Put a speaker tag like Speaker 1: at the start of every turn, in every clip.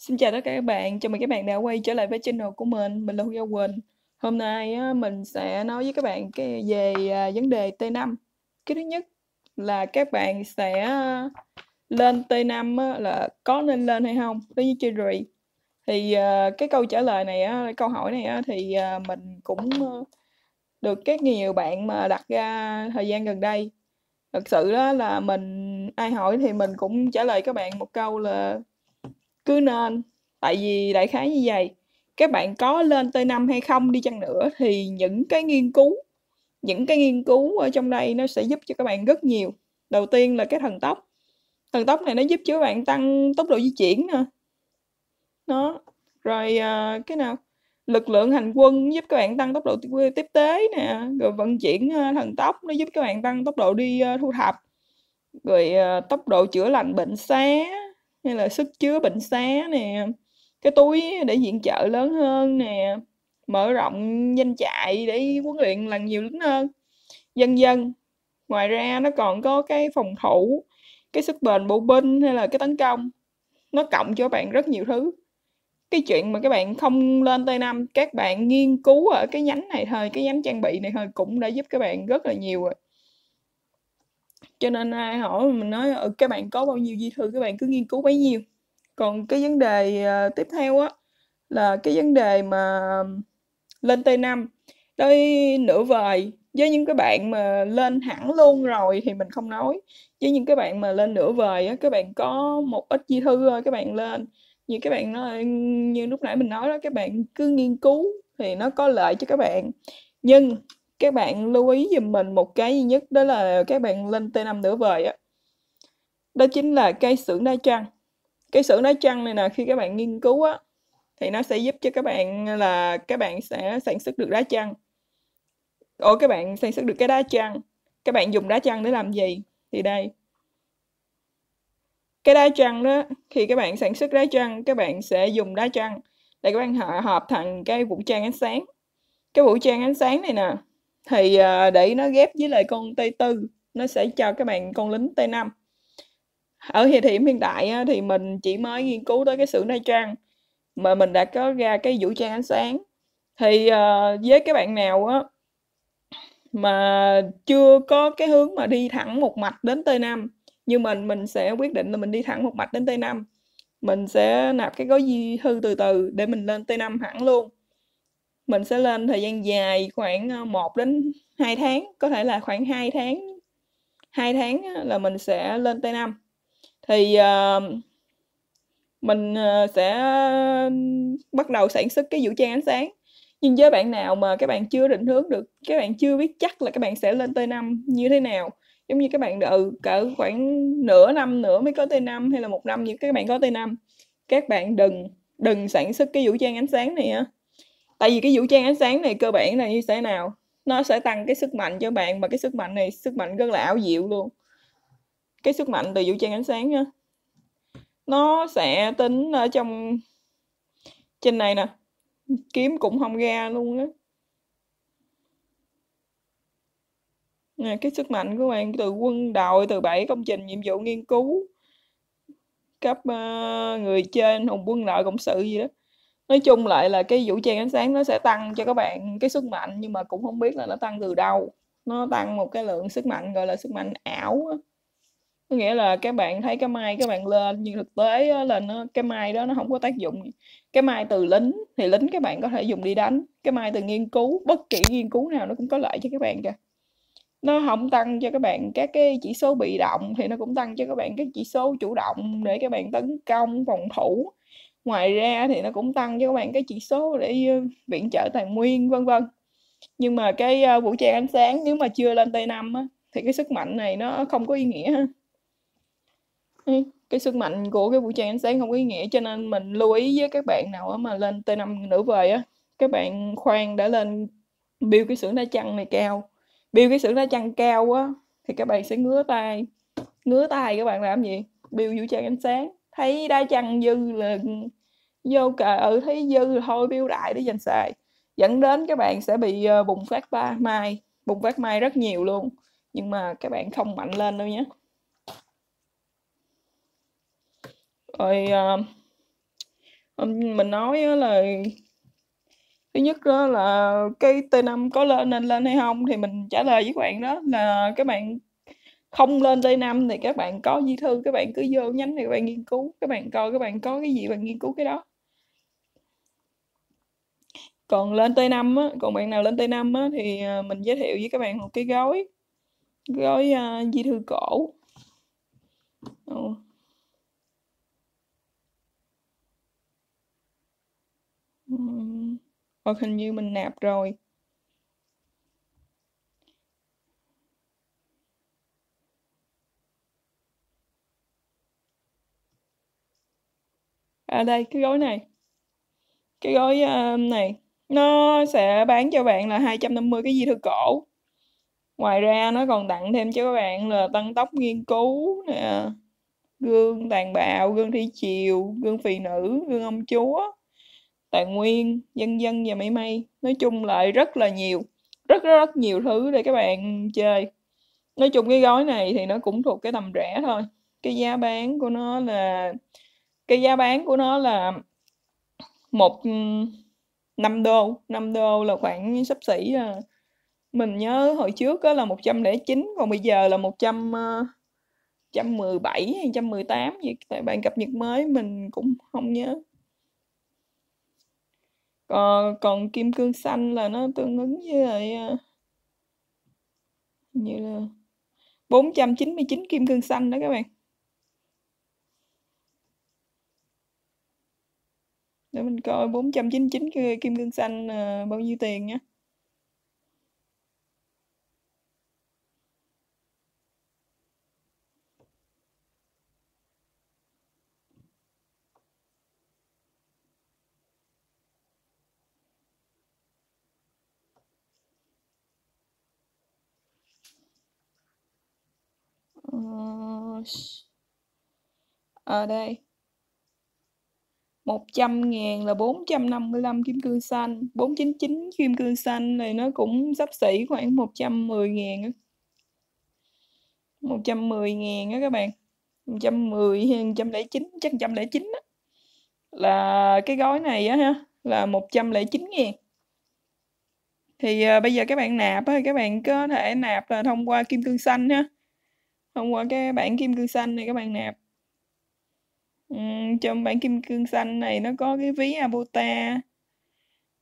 Speaker 1: Xin chào tất cả các bạn, chào mừng các bạn đã quay trở lại với channel của mình, mình là Huy Giao Quỳnh Hôm nay mình sẽ nói với các bạn cái về à, vấn đề T5 Cái thứ nhất là các bạn sẽ lên T5 là có nên lên hay không đối với Cherry Thì à, cái câu trả lời này, câu hỏi này thì à, mình cũng được các nhiều bạn mà đặt ra thời gian gần đây Thật sự đó là mình ai hỏi thì mình cũng trả lời các bạn một câu là cứ nên tại vì đại khái như vậy các bạn có lên tới năm hay không đi chăng nữa thì những cái nghiên cứu những cái nghiên cứu ở trong đây nó sẽ giúp cho các bạn rất nhiều đầu tiên là cái thần tốc thần tốc này nó giúp cho các bạn tăng tốc độ di chuyển nè nó rồi à, cái nào lực lượng hành quân giúp các bạn tăng tốc độ tiếp tế nè rồi vận chuyển à, thần tốc nó giúp các bạn tăng tốc độ đi à, thu thập rồi tốc độ chữa lành bệnh xé hay là sức chứa bệnh xá nè cái túi để diện trợ lớn hơn nè mở rộng danh chạy để huấn luyện lần nhiều lớn hơn dân dân ngoài ra nó còn có cái phòng thủ cái sức bền bộ binh hay là cái tấn công nó cộng cho bạn rất nhiều thứ cái chuyện mà các bạn không lên tây 5 các bạn nghiên cứu ở cái nhánh này thôi cái nhánh trang bị này thôi cũng đã giúp các bạn rất là nhiều rồi cho nên ai hỏi mình nói ừ, ờ, các bạn có bao nhiêu di thư các bạn cứ nghiên cứu bấy nhiêu còn cái vấn đề ờ, tiếp theo á là cái vấn đề mà lên tây 5 tới nửa vời với những cái bạn mà lên hẳn luôn rồi thì mình không nói với những cái bạn mà lên nửa vời á các bạn có một ít di thư thôi các bạn lên như các bạn nói như lúc nãy mình nói đó các bạn cứ nghiên cứu thì nó có lợi cho các bạn nhưng các bạn lưu ý giùm mình một cái duy nhất đó là các bạn lên T5 nửa vời á. Đó chính là cây xưởng đá trăng. Cây xưởng đá trăng này là khi các bạn nghiên cứu á thì nó sẽ giúp cho các bạn là các bạn sẽ sản xuất được đá trăng. Ủa các bạn sản xuất được cái đá trăng, các bạn dùng đá trăng để làm gì? Thì đây. Cái đá trăng đó khi các bạn sản xuất đá trăng, các bạn sẽ dùng đá trăng để các bạn hợp thành cái vũ trang ánh sáng. Cái vũ trang ánh sáng này nè thì à, để nó ghép với lại con T4 nó sẽ cho các bạn con lính T5 ở thời điểm hiện đại thì mình chỉ mới nghiên cứu tới cái sự nay trang mà mình đã có ra cái vũ trang ánh sáng thì à, với các bạn nào á mà chưa có cái hướng mà đi thẳng một mạch đến T5 như mình mình sẽ quyết định là mình đi thẳng một mạch đến T5 mình sẽ nạp cái gói di hư từ từ để mình lên T5 hẳn luôn mình sẽ lên thời gian dài khoảng 1 ờ, đến 2 tháng có thể là khoảng 2 tháng 2 tháng là mình sẽ lên tây nam thì uh, mình ờ, sẽ bắt đầu sản xuất cái vũ trang ánh sáng nhưng với bạn nào mà các bạn chưa định hướng được các bạn chưa biết chắc là các bạn sẽ lên tây nam như thế nào giống như các bạn đợi cỡ khoảng nửa năm nữa mới có tây 5 hay là một năm như các bạn có tây 5 các bạn đừng đừng sản xuất cái vũ trang ánh sáng này á tại vì cái vũ trang ánh sáng này cơ bản là như thế nào nó sẽ tăng cái sức mạnh cho bạn mà cái sức mạnh này sức mạnh rất là ảo diệu luôn cái sức mạnh từ vũ trang ánh sáng nha nó sẽ tính ở trong trên này nè kiếm cũng không ra luôn á nè cái sức mạnh của bạn từ quân đội từ bảy công trình nhiệm vụ nghiên cứu cấp uh, người trên hùng quân đội cộng sự gì đó nói chung lại là cái vũ trang ánh sáng nó sẽ tăng cho các bạn cái sức mạnh nhưng mà cũng không biết là nó tăng từ đâu nó tăng một cái lượng sức mạnh gọi là sức mạnh ảo có nghĩa là các bạn thấy cái mai các bạn lên nhưng thực tế là nó cái mai đó nó không có tác dụng cái mai từ lính thì lính các bạn có thể dùng đi đánh cái mai từ nghiên cứu bất kỳ nghiên cứu nào nó cũng có lợi cho các bạn kìa nó không tăng cho các bạn các cái chỉ số bị động thì nó cũng tăng cho các bạn các chỉ số chủ động để các bạn tấn công phòng thủ ngoài ra thì nó cũng tăng cho các bạn cái chỉ số để ờ, viện trợ tài nguyên vân vân nhưng mà cái ờ, vũ trang ánh sáng nếu mà chưa lên t 5 á, thì cái sức mạnh này nó không có ý nghĩa ừ, cái sức mạnh của cái vũ trang ánh sáng không có ý nghĩa cho nên mình lưu ý với các bạn nào mà lên T5 nửa vời á các bạn khoan đã lên bill cái xưởng đá chăn này cao bill cái xưởng đá chăn cao á thì các bạn sẽ ngứa tay ngứa tay các bạn làm gì bill vũ trang ánh sáng thấy đá chăn dư là vô cờ ở ừ, thấy dư thôi biêu đại để dành xài dẫn đến các bạn sẽ bị ờ, bùng phát ba mai bùng phát mai rất nhiều luôn nhưng mà các bạn không mạnh lên đâu nhé rồi ờ, mình nói là thứ nhất đó là cái T5 có lên nên lên hay không thì mình trả lời với các bạn đó là các bạn không lên Tây Năm thì các bạn có di thư các bạn cứ vô nhánh này các bạn nghiên cứu các bạn coi các bạn có cái gì bạn nghiên cứu cái đó còn lên Tây Năm á, còn bạn nào lên Tây Năm á, thì à, mình giới thiệu với các bạn một cái gói gói uh, di thư cổ ừ. hoặc hình như mình nạp rồi à đây cái gói này cái gói uh, này nó sẽ bán cho bạn là 250 cái di thư cổ ngoài ra nó còn tặng thêm cho các bạn là tăng tốc nghiên cứu nè gương tàn bạo gương thi chiều, gương phì nữ gương ông chúa tài nguyên dân dân và mây mây nói chung lại rất là nhiều rất rất, rất nhiều thứ để các bạn chơi nói chung cái gói này thì nó cũng thuộc cái tầm rẻ thôi cái giá bán của nó là cái giá bán của nó là một ừ, năm đô năm đô là khoảng sắp xỉ à. mình nhớ hồi trước đó là 109 còn bây giờ là 100 117 ờ, hay 118 gì tại bạn cập nhật mới mình cũng không nhớ còn, ờ, còn kim cương xanh là nó tương ứng với lại ờ, như là 499 kim cương xanh đó các bạn để mình coi 499 kim cương xanh à, bao nhiêu tiền nhé ờ, ở đây 100 ngàn là 455 kim cương xanh 499 kim cương xanh này nó cũng sắp xỉ khoảng 110 ngàn á 110 ngàn á các bạn 110 hay 109 chắc 109 á là cái gói này á ha là 109 ngàn thì à, bây giờ các bạn nạp á, các bạn có thể nạp là thông qua kim cương xanh ha thông qua cái bản kim cương xanh này các bạn nạp trong bản kim cương xanh này nó có cái ví Abota,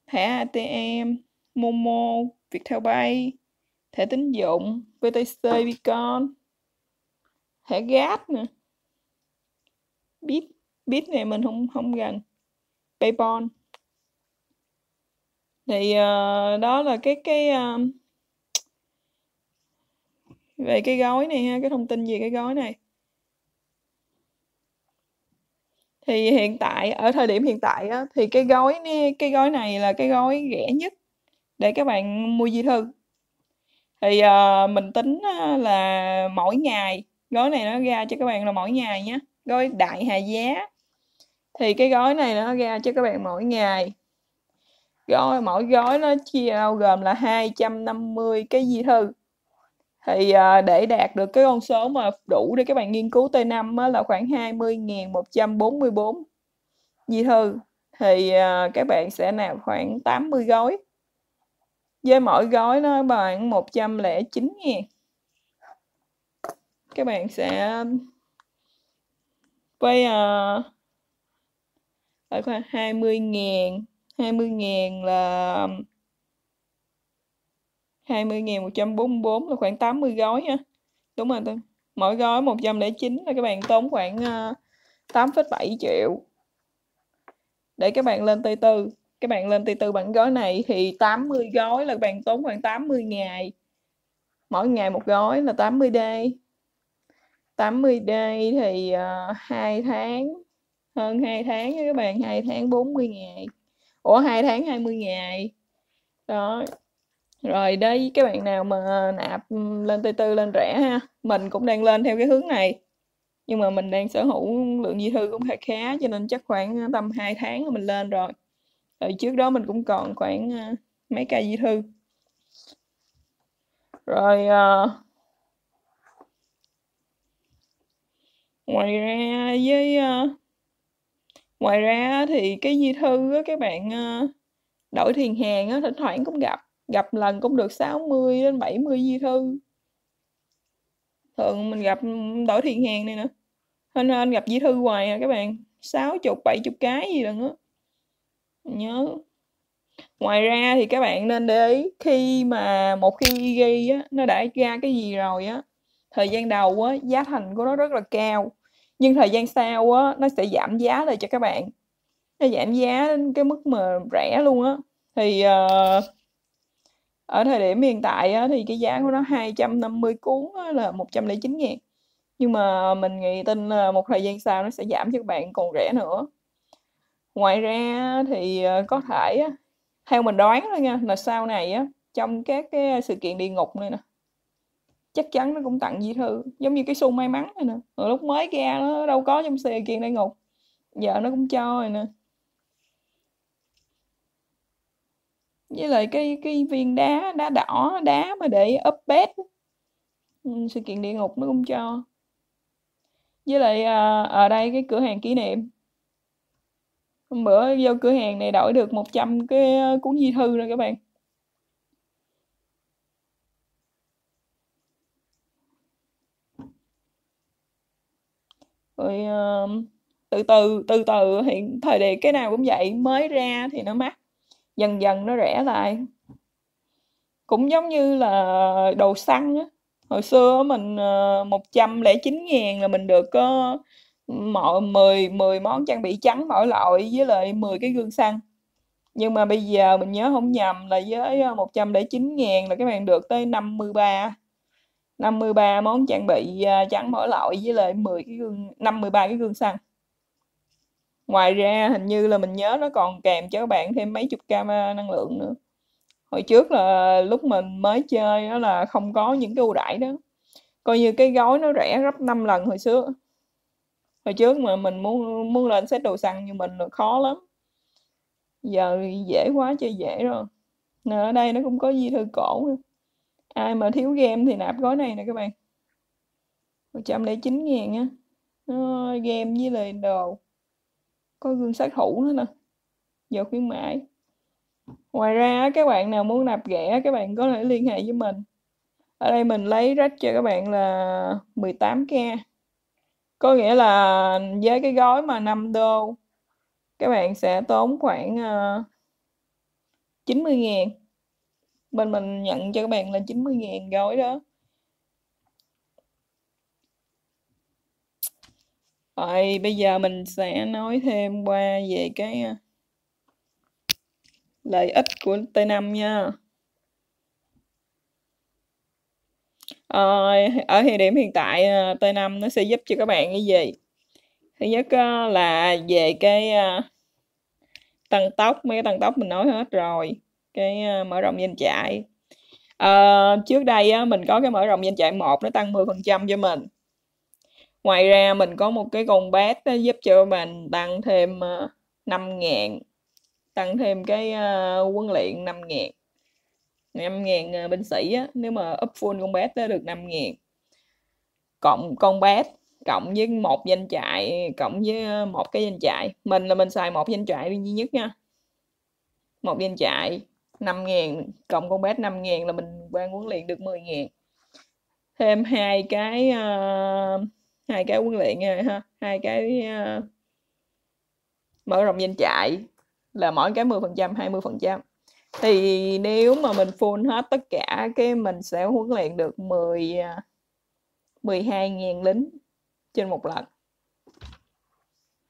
Speaker 1: thẻ ATM, Momo, viettel pay thẻ tín dụng, VTC, Vicon, thẻ gas nè. Bit, Bit này mình không không gần. PayPal. Thì uh, đó là cái cái uh, về cái gói này ha, cái thông tin về cái gói này. thì hiện tại ở thời điểm hiện tại á, thì cái gói này, cái gói này là cái gói rẻ nhất để các bạn mua di thư thì uh, mình tính là mỗi ngày gói này nó ra cho các bạn là mỗi ngày nhé gói đại hà giá thì cái gói này nó ra cho các bạn mỗi ngày gói mỗi gói nó chia gồm là 250 cái di thư thì ờ, để đạt được cái con số mà đủ để các bạn nghiên cứu T5 là khoảng 20.144 di thư thì ờ, các bạn sẽ nạp khoảng 80 gói với mỗi gói nó bằng 109 ngàn các bạn sẽ quay với uh, khoảng 20 ngàn 20 ngàn là 20.144 là khoảng 80 gói ha. Đúng rồi tôi. Mỗi gói 109 là các bạn tốn khoảng 8,7 ờ, triệu. Để các bạn lên T tư các bạn lên T tư bản gói này thì 80 gói là các bạn tốn khoảng 80 ngày. Mỗi ngày một gói là 80 day. 80 day thì uh, ờ, 2 tháng hơn 2 tháng các bạn, 2 tháng 40 ngày. Ủa 2 tháng 20 ngày. Đó, rồi đây các bạn nào mà nạp ừ, lên T4 lên rẻ ha, mình cũng đang lên theo cái hướng này. Nhưng mà mình đang sở hữu lượng di thư cũng khá khá cho nên chắc khoảng ờ, tầm 2 tháng là mình lên rồi. Rồi trước đó mình cũng còn khoảng ờ, mấy cây di thư. Rồi uh, ngoài ra với uh, ngoài ra thì cái di thư các bạn uh, đổi thiền hàng thỉnh thoảng cũng gặp gặp lần cũng được 60 đến 70 di thư thường mình gặp đổi thiền hàng này nữa hên hên gặp di thư hoài à các bạn sáu chục bảy chục cái gì lần á nhớ ngoài ra thì các bạn nên để ý khi mà một khi ghi á, nó đã ra cái gì rồi á thời gian đầu á, giá thành của nó rất là cao nhưng thời gian sau á, nó sẽ giảm giá lại cho các bạn nó giảm giá đến cái mức mà rẻ luôn á thì uh, ở thời điểm hiện tại á, thì cái giá của nó 250 cuốn á, là 109 ngàn nhưng mà mình nghĩ tin là một thời gian sau nó sẽ giảm cho các bạn còn rẻ nữa ngoài ra thì ờ, có thể theo mình đoán thôi nha là sau này á trong các cái sự kiện địa ngục này nè chắc chắn nó cũng tặng di thư giống như cái xu may mắn này nè lúc mới ra nó đâu có trong sự kiện địa ngục giờ nó cũng cho rồi nè với lại cái cái viên đá đá đỏ đá mà để up bed ừ, sự kiện địa ngục nó cũng cho với lại à, ở đây cái cửa hàng kỷ niệm hôm bữa vô cửa hàng này đổi được 100 cái à, cuốn di thư rồi các bạn rồi uh, từ từ từ từ hiện thời đại cái nào cũng vậy mới ra thì nó mắc dần dần nó rẻ lại cũng giống như là đồ xăng á hồi xưa mình 109 ờ, ngàn là mình được có ờ, mọi 10, 10 món trang bị trắng mỗi loại với lại 10 cái gương xăng nhưng mà bây giờ mình nhớ không nhầm là với 109 ờ, ngàn là các bạn được tới 53 53 món trang bị trắng mỗi loại với lại 10 cái gương 53 cái gương xăng ngoài ra hình như là mình nhớ nó còn kèm cho các bạn thêm mấy chục cam năng lượng nữa hồi trước là lúc mình mới chơi nó là không có những cái ưu đãi đó coi như cái gói nó rẻ gấp 5 lần hồi xưa hồi trước mà mình muốn muốn lên xét đồ xăng như mình là khó lắm giờ dễ quá chơi dễ rồi nè ở đây nó cũng có di thư cổ nữa. ai mà thiếu game thì nạp gói này nè các bạn 109 ngàn á game với lời đồ có gương sát thủ nữa nè giờ khuyến mãi ngoài ra các bạn nào muốn nạp ghẻ các bạn có thể liên hệ với mình ở đây mình lấy rách cho các bạn là 18k có nghĩa là với cái gói mà 5 đô các bạn sẽ tốn khoảng uh, ờ, 90 ngàn bên mình nhận cho các bạn là 90 ngàn gói đó Rồi bây giờ mình sẽ nói thêm qua về cái ờ, lợi ích của T5 nha. Rồi, ở thời điểm hiện tại ờ, T5 nó sẽ giúp cho các bạn cái gì? Thứ nhất ờ, là về cái tăng tốc, mấy cái tăng tốc mình nói hết rồi. Cái mở rộng danh trại. À, trước đây mình có cái mở rộng danh trại 1 nó tăng 10% cho mình ngoài ra mình có một cái con bát đó, giúp cho mình tăng thêm uh, ờ, 5 ngàn tăng thêm cái uh, huấn luyện 5 ngàn 5 ngàn uh, binh sĩ á, nếu mà up full con bát tới được 5 ngàn cộng con bát cộng với một danh trại cộng với một cái danh trại mình là mình xài một danh trại duy nhất nha một danh trại 5 ngàn cộng con bát 5 ngàn là mình quan huấn luyện được 10 ngàn thêm hai cái uh, hai cái huấn luyện ha hai cái uh, mở rộng doanh chạy là mỗi cái 10 phần trăm 20 phần trăm thì nếu mà mình full hết tất cả cái mình sẽ huấn luyện được 10 12.000 ờ, lính trên một lần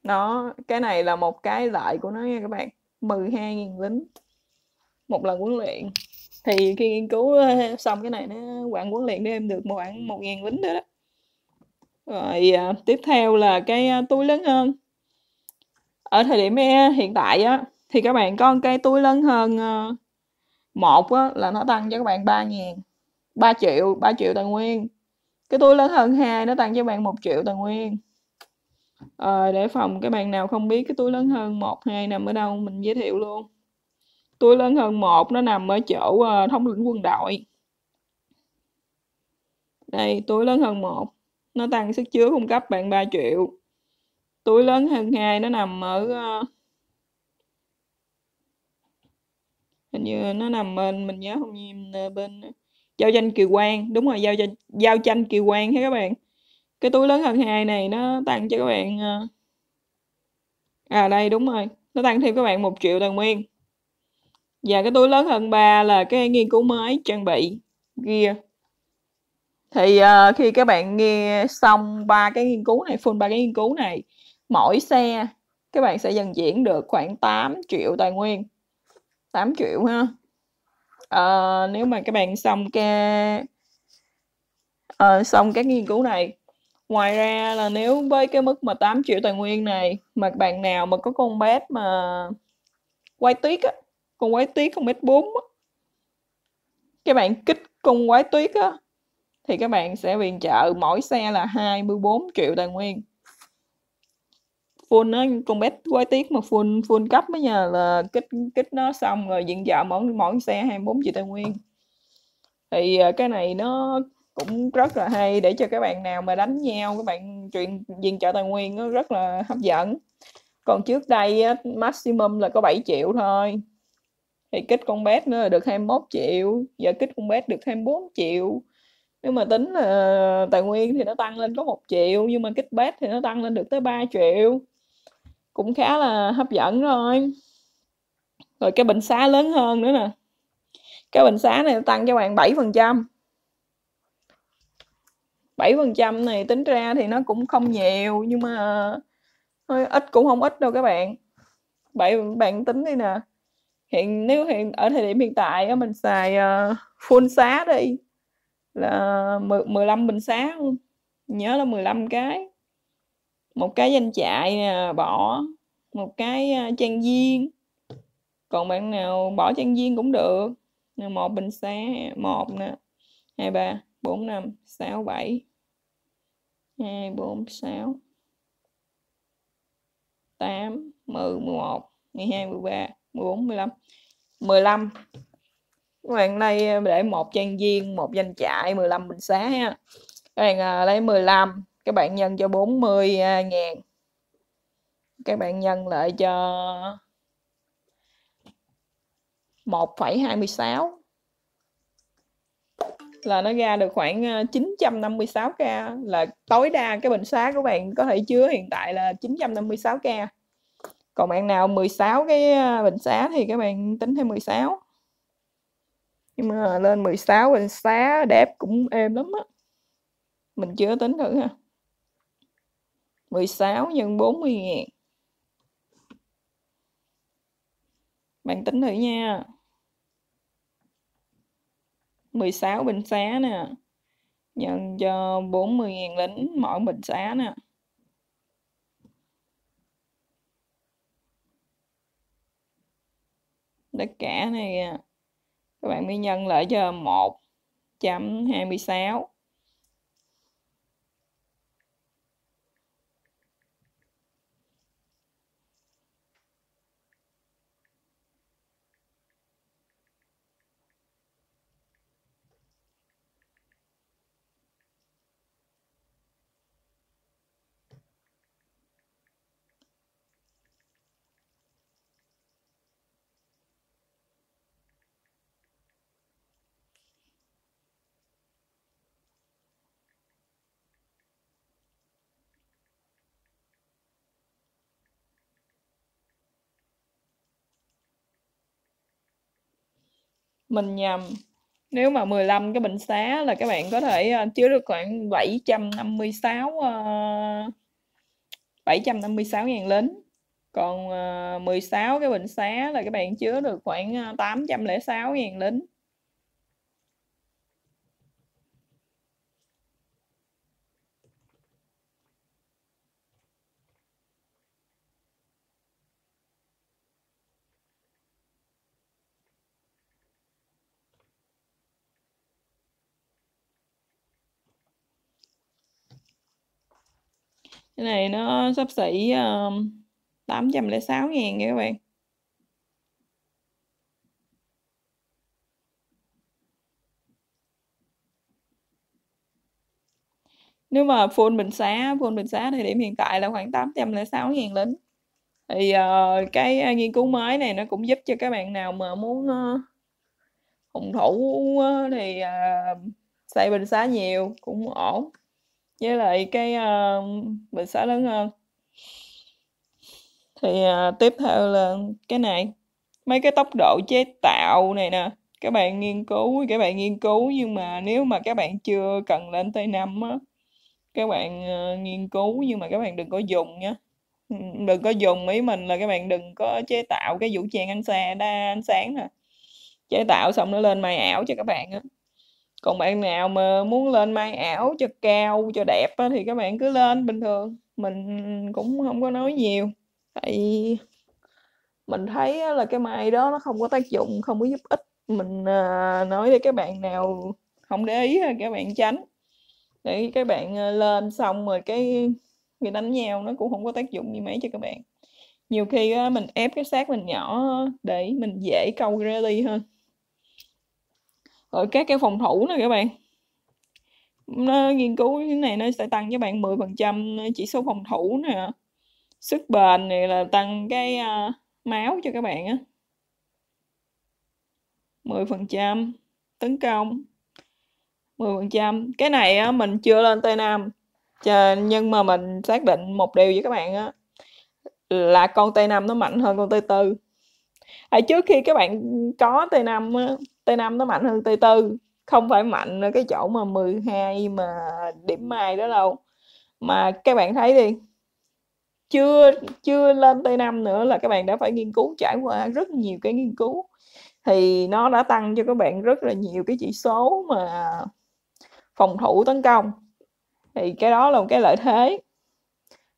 Speaker 1: nó cái này là một cái lợi của nó nha các bạn 12.000 lính một lần huấn luyện thì khi nghiên cứu ờ, xong cái này nó khoảng huấn luyện để em được khoảng 1.000 lính nữa đó rồi à, tiếp theo là cái à, túi lớn hơn. Ở thời điểm à, hiện tại á thì các bạn có cái túi lớn hơn một á, là nó tăng cho các bạn 3 ngàn 3 triệu 3 triệu tài nguyên cái túi lớn hơn hai nó tăng cho các bạn 1 triệu tài nguyên à, để phòng các bạn nào không biết cái túi lớn hơn một hai nằm ở đâu mình giới thiệu luôn túi lớn hơn một nó nằm ở chỗ thống lĩnh quân đội đây túi lớn hơn một nó tăng sức chứa cung cấp bạn 3 triệu túi lớn hơn hai nó nằm ở ờ, hình như nó nằm bên mình nhớ không nhìn bên giao tranh kỳ quan đúng rồi giao tranh giao tranh kỳ quan hết các bạn cái túi lớn hơn hai này nó tăng cho các bạn ờ, à đây đúng rồi nó tăng thêm các bạn một triệu tài nguyên và cái túi lớn hơn ba là cái nghiên cứu mới trang bị gear thì uh, khi các bạn nghe xong ba cái nghiên cứu này full ba cái nghiên cứu này mỗi xe các bạn sẽ dần chuyển được khoảng 8 triệu tài nguyên 8 triệu ha uh, nếu mà các bạn xong cái uh, ờ, xong các nghiên cứu này ngoài ra là nếu với cái mức mà 8 triệu tài nguyên này mà bạn nào mà có con bét mà quay tuyết á con quái tuyết không mét bốn các bạn kích con quái tuyết á thì các bạn sẽ viện trợ mỗi xe là 24 triệu tài nguyên full nó con bé quay tiết mà full full cấp mới nhờ là kích kích nó xong rồi viện trợ mỗi mỗi xe 24 triệu tài nguyên thì à, cái này nó cũng rất là hay để cho các bạn nào mà đánh nhau các bạn chuyện viện trợ tài nguyên nó rất là hấp dẫn còn trước đây maximum là có 7 triệu thôi thì kích con bé nó được 21 triệu giờ kích con bé được 24 triệu nhưng mà tính là tài nguyên thì nó tăng lên có một triệu nhưng mà kích bét thì nó tăng lên được tới 3 triệu cũng khá là hấp dẫn rồi rồi cái bệnh xá lớn hơn nữa nè cái bệnh xá này nó tăng cho bạn 7 phần trăm 7 phần trăm này tính ra thì nó cũng không nhiều nhưng mà ít cũng không ít đâu các bạn bạn bạn tính đi nè hiện nếu hiện ở thời điểm hiện tại mình xài uh, full xá đi là 10, 15 bình xá nhớ là 15 cái một cái danh trại à, bỏ một cái à, trang viên còn bạn nào bỏ trang viên cũng được một bình xá một nè hai ba bốn năm sáu bảy hai bốn sáu tám mười mười một mười hai mười ba mười bốn mười lăm mười lăm các bạn đây ờ, để một trang viên một danh trại 15 bình xá ha các bạn à, lấy 15 các bạn nhân cho 40 à, ngàn các bạn nhân lại cho 1,26 là nó ra được khoảng 956k ờ, là tối đa cái bình xá của bạn có thể chứa hiện tại là 956k còn bạn nào 16 cái bình xá thì các bạn tính thêm 16 nhưng mà lên 16 mình xá đẹp cũng êm lắm á mình chưa tính thử ha 16 nhân 40 ngàn bạn tính thử nha 16 bình xá nè nhân cho 40 ngàn lính mỗi bình xá nè tất cả này à các bạn mới nhân lại cho 1.26 mình nhầm nếu mà 15 cái bình xá là các bạn có thể à, chứa được khoảng 756 756 ờ, ngàn lính còn 16 ờ, cái bình xá là các bạn chứa được khoảng 806 ờ, ngàn lính cái này nó sắp xỉ um, 806 ngàn nha các bạn nếu mà phone Bình Xá phone Bình Xá thì điểm hiện tại là khoảng 806 ngàn lính thì uh, cái ờ, nghiên cứu mới này nó cũng giúp cho các bạn nào mà muốn uh, hùng thủ uh, thì uh, xây Bình Xá nhiều cũng ổn với lại cái uh, bệnh xã lớn hơn thì uh, tiếp theo là cái này mấy cái tốc độ chế tạo này nè các bạn nghiên cứu các bạn nghiên cứu nhưng mà nếu mà các bạn chưa cần lên tới năm á các bạn uh, nghiên cứu nhưng mà các bạn đừng có dùng nhé đừng có dùng ý mình là các bạn đừng có chế tạo cái vũ trang ánh sáng đa ánh sáng nè chế tạo xong nó lên mày ảo cho các bạn á còn bạn nào mà muốn lên may ảo cho cao cho đẹp á, thì các bạn cứ lên bình thường mình cũng không có nói nhiều tại mình thấy là cái may đó nó không có tác dụng không có giúp ích mình à, nói để các bạn nào không để ý các bạn tránh để các bạn à, lên xong rồi cái người đánh nhau nó cũng không có tác dụng gì mấy cho các bạn nhiều khi mình ép cái xác mình nhỏ để mình dễ câu rally hơn rồi các cái phòng thủ nè các bạn nó nghiên cứu cái này nó sẽ tăng cho bạn 10% chỉ số phòng thủ nè sức bền này là tăng cái uh, máu cho các bạn á 10% tấn công 10% cái này á, mình chưa lên Tây Nam nhưng mà mình xác định một điều với các bạn á là con Tây Nam nó mạnh hơn con Tây Tư ở trước khi các bạn có Tây Nam T5 nó mạnh hơn T4 không phải mạnh ở cái chỗ mà 12 mà điểm mai đó đâu mà các bạn thấy đi chưa chưa lên T5 nữa là các bạn đã phải nghiên cứu trải qua rất nhiều cái nghiên cứu thì nó đã tăng cho các bạn rất là nhiều cái chỉ số mà phòng thủ tấn công thì cái đó là một cái lợi thế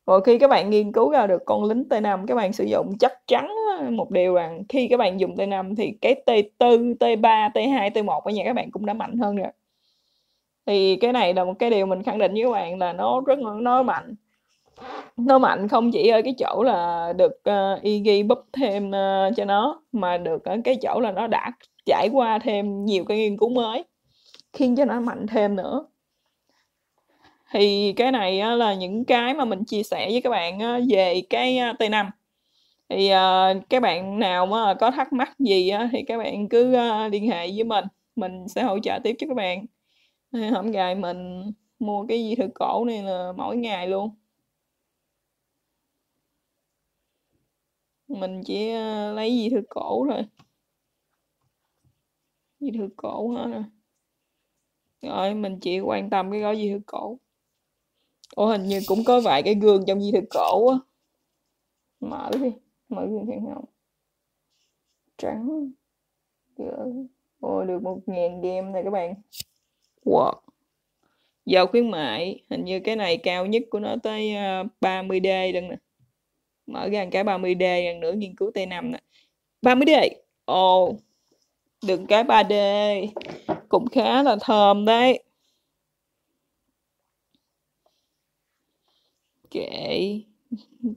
Speaker 1: rồi khi các bạn nghiên cứu ra được con lính T5 các bạn sử dụng chắc chắn một điều rằng khi các bạn dùng T5 thì cái T4, T3, T2, T1 ở nhà các bạn cũng đã mạnh hơn rồi. Thì cái này là một cái điều mình khẳng định với các bạn là nó rất nó mạnh. Nó mạnh không chỉ ở cái chỗ là được uh, ờ, EG búp thêm uh, cho nó mà được ở cái chỗ là nó đã trải qua thêm nhiều cái nghiên cứu mới khiến cho nó mạnh thêm nữa thì cái này á, là những cái mà mình chia sẻ với các bạn á, về cái T5 thì à, ờ, các bạn nào mà có thắc mắc gì á, thì các bạn cứ à, liên hệ với mình mình sẽ hỗ trợ tiếp cho các bạn hôm gài mình mua cái gì thực cổ này là mỗi ngày luôn mình chỉ ờ, lấy gì thực cổ thôi gì thực cổ hết rồi. rồi mình chỉ quan tâm cái gói gì thực cổ ủa hình như cũng có vài cái gương trong di thực cổ á mở đi mở gương thiên hồng trắng ôi được một ngàn game này các bạn wow vào khuyến mại hình như cái này cao nhất của nó tới 30D ờ, đang nè mở ra cái 30D gần nữa nghiên cứu T5 nè 30D ồ oh, đừng cái 3D cũng khá là thơm đấy kệ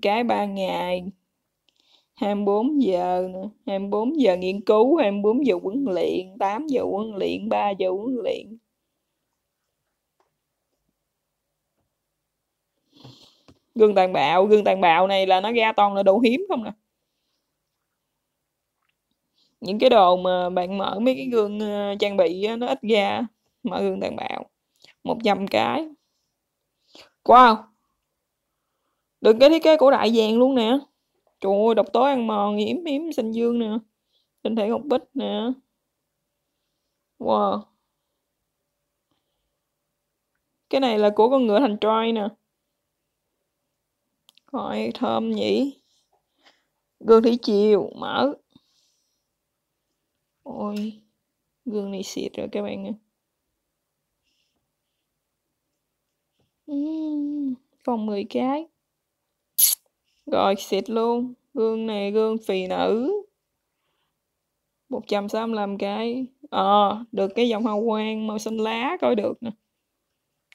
Speaker 1: cái ba ngày 24 giờ 24 giờ nghiên cứu 24 giờ huấn luyện 8 giờ huấn luyện 3 giờ huấn luyện gương tàn bạo gương tàn bạo này là nó ra toàn là đồ hiếm không nè những cái đồ mà bạn mở mấy cái gương ờ, trang bị nó ít ra mở gương tàn bạo 100 cái wow đừng cái thiết kế cổ đại vàng luôn nè trời ơi độc tố ăn mòn hiếm hiếm xanh dương nè tinh thể ngọc bích nè wow cái này là của con ngựa thành trai nè Coi thơm nhỉ Gương thủy chiều mở Ôi Gương này xịt rồi các bạn ạ Còn 10 cái rồi xịt luôn. Gương này gương phì nữ. 165 cái. Ờ, à, được cái dòng hào quang màu xanh lá coi được nè.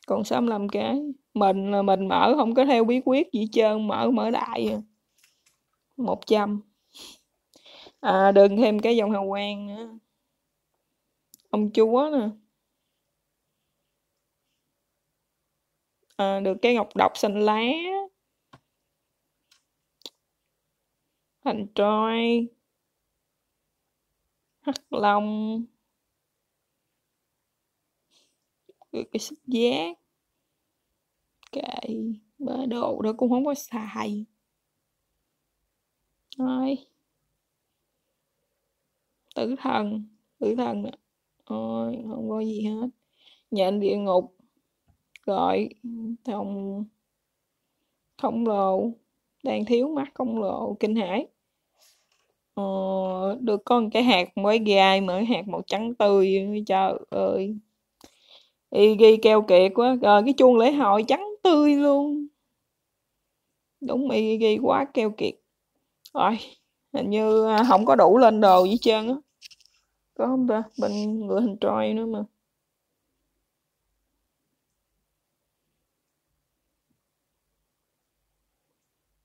Speaker 1: Còn 65 cái. Mình là mình mở không có theo bí quyết gì trơn, mở mở đại à. 100. À đừng thêm cái dòng hào quang nữa. Ông chúa nè. À, được cái ngọc độc xanh lá Thành trôi, Hắc Long Rồi cái xích giác cái Bơ đồ đó cũng không có xài Rồi Tử thần Tử thần nè Rồi không có gì hết Nhện địa ngục Rồi Thông khổng lồ đang thiếu mắt khổng lồ kinh hải Ờ, được con cái hạt mới gai mà hạt màu trắng tươi trời ơi y ghi keo kiệt quá rồi ờ, cái chuông lễ hội trắng tươi luôn đúng y ghi quá keo kiệt rồi hình như không à, có đủ lên đồ gì trơn á có không ta bên người hình troi nữa mà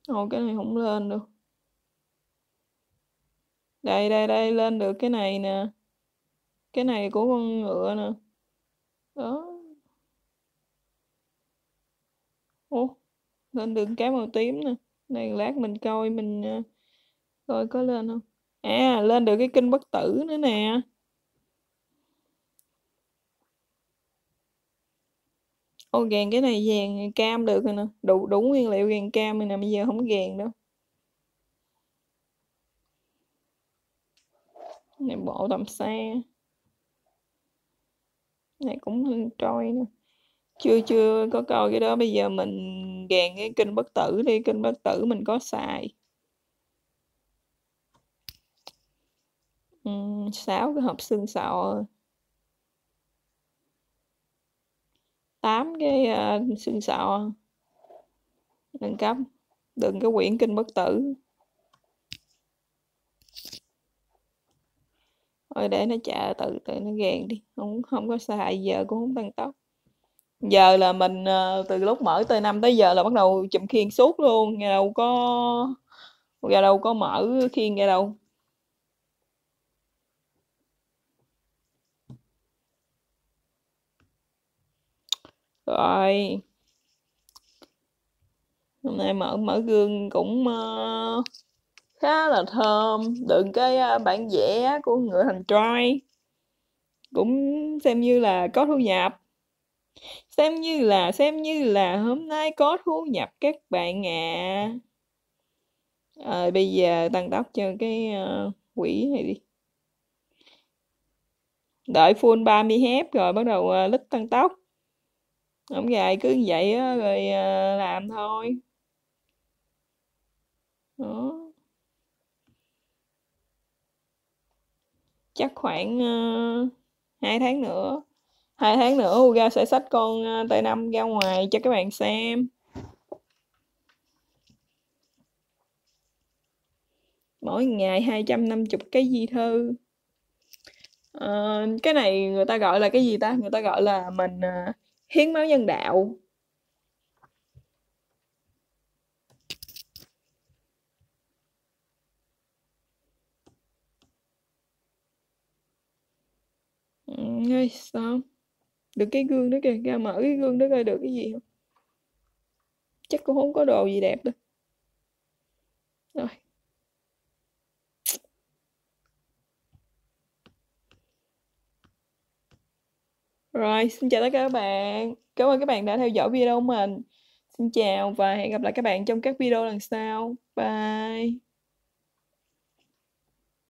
Speaker 1: Ồ cái này không lên được đây đây đây lên được cái này nè cái này của con ngựa nè đó ô lên được cái màu tím nè này lát mình coi mình ờ, coi có lên không à lên được cái kinh bất tử nữa nè ô gàn cái này vàng cam được rồi nè đủ đủ nguyên liệu gàn cam rồi nè bây giờ không gàn đâu này bộ tầm xa này cũng trôi nữa chưa chưa có coi cái đó bây giờ mình gàn cái kênh bất tử đi kênh bất tử mình có xài sáu cái hộp xương sọ tám cái uh, xương sọ nâng cấp đừng cái quyển kinh bất tử thôi để nó chà tự tự nó gàn đi không không có xài giờ cũng không tăng tốc giờ là mình ờ, từ lúc mở t năm tới giờ là bắt đầu chùm khiên suốt luôn nhà đâu có ra đâu có mở khiên ra đâu rồi hôm nay mở mở gương cũng uh, khá là thơm đựng cái bản vẽ của ngựa thành trai cũng xem như là có thu nhập xem như là xem như là hôm nay có thu nhập các bạn ạ à. à, bây giờ tăng tốc cho cái uh, ờ, quỷ này đi đợi full 30 hép rồi bắt đầu uh, ờ, lít tăng tốc không dài cứ vậy đó, rồi uh, làm thôi đó chắc khoảng uh, tháng nữa hai tháng nữa Uga sẽ sách con uh, ờ, t năm ra ngoài cho các bạn xem mỗi ngày 250 cái di thư uh, cái này người ta gọi là cái gì ta người ta gọi là mình uh, hiến máu nhân đạo ngay sao được cái gương đó kìa ra mở cái gương đó coi được cái gì không chắc cũng không có đồ gì đẹp đâu rồi Rồi, xin chào tất cả các bạn. Cảm ơn các bạn đã theo dõi video của mình. Xin chào và hẹn gặp lại các bạn trong các video lần sau. Bye.